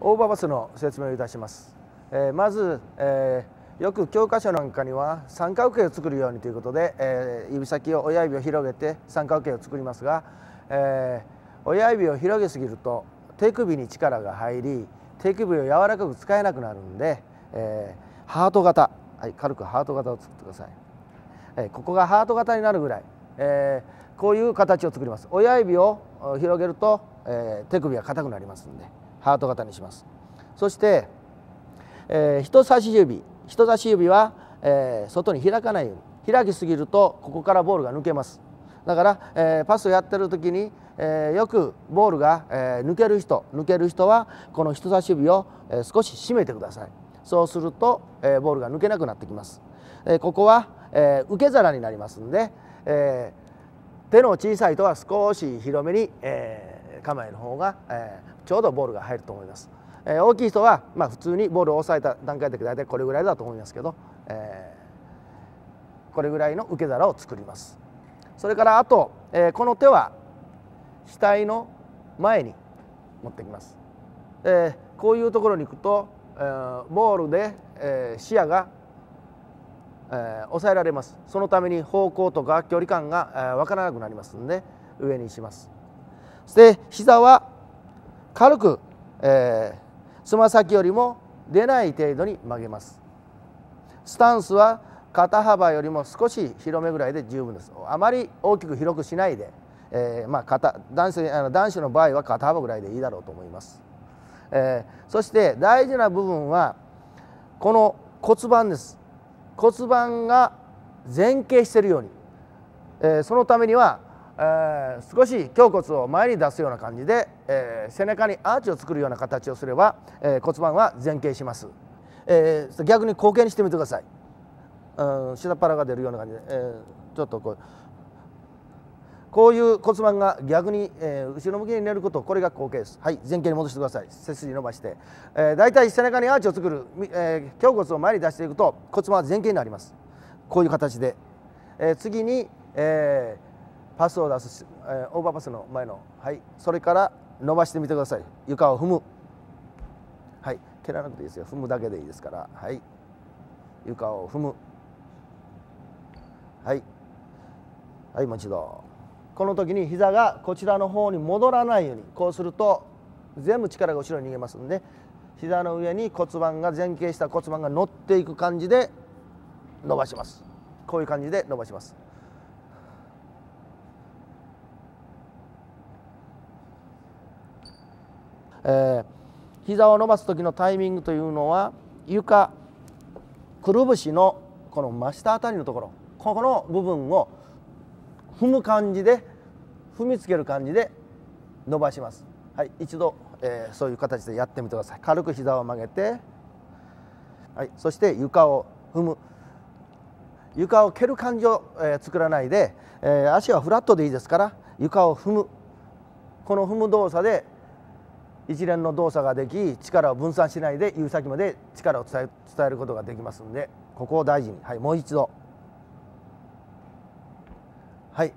大場バスの説明をいたします、えー、まず、えー、よく教科書なんかには三角形を作るようにということで、えー、指先を親指を広げて三角形を作りますが、えー、親指を広げすぎると手首に力が入り手首を柔らかく使えなくなるんで、えー、ハート型、はい、軽くハート型を作ってください、えー、ここがハート型になるぐらい、えー、こういう形を作ります親指を広げると、えー、手首が硬くなりますんで。ハート型にしますそして、えー、人差し指人差し指は、えー、外に開かないように開きすぎるとここからボールが抜けますだから、えー、パスをやってる時に、えー、よくボールが、えー、抜ける人抜ける人はこの人差し指を、えー、少し締めてくださいそうすると、えー、ボールが抜けなくなってきます、えー、ここは、えー、受け皿になりますので、えー、手の小さいとは少し広めに、えー、構えの方が、えー、ちょうどボールが入ると思います、えー、大きい人は、まあ、普通にボールを抑えた段階で大体これぐらいだと思いますけど、えー、これぐらいの受け皿を作りますそれからあと、えー、この手は額の前に持ってきます、えー、こういうところに行くと、えー、ボールで、えー、視野が、えー、抑えられますそのために方向とか距離感が、えー、分からなくなりますんで上にしますで膝は軽く、えつ、ー、ま先よりも出ない程度に曲げますスタンスは肩幅よりも少し広めぐらいで十分ですあまり大きく広くしないで、えー、まあ肩男子あの男子の場合は肩幅ぐらいでいいだろうと思います、えー、そして大事な部分はこの骨盤です骨盤が前傾しているように、えー、そのためにはえー、少し胸骨を前に出すような感じで、えー、背中にアーチを作るような形をすれば、えー、骨盤は前傾します、えー、逆に後傾にしてみてください、うん、下っ腹が出るような感じで、えー、ちょっとこうこういう骨盤が逆に、えー、後ろ向きに寝ることこれが後傾ですはい前傾に戻してください背筋伸ばして、えー、だいたい背中にアーチを作る、えー、胸骨を前に出していくと骨盤は前傾になりますこういう形で、えー、次に、えー、パスを出す、えー、オーバーパスの前の、はい、それから伸ばしてみてください床を踏むはい蹴らなくていいですよ踏むだけでいいですからはい床を踏むはいはいもう一度この時に膝がこちらの方に戻らないようにこうすると全部力が後ろに逃げますんで膝の上に骨盤が前傾した骨盤が乗っていく感じで伸ばしますこういう感じで伸ばしますえー、膝を伸ばす時のタイミングというのは床くるぶしのこの真下辺りのところここの部分を踏む感じで踏みつける感じで伸ばします、はい、一度、えー、そういう形でやってみてください軽く膝を曲げて、はい、そして床を踏む床を蹴る感じを、えー、作らないで、えー、足はフラットでいいですから床を踏むこの踏む動作で一連の動作ができ力を分散しないで指先まで力を伝えることができますのでここを大事に、はい、もう一度はい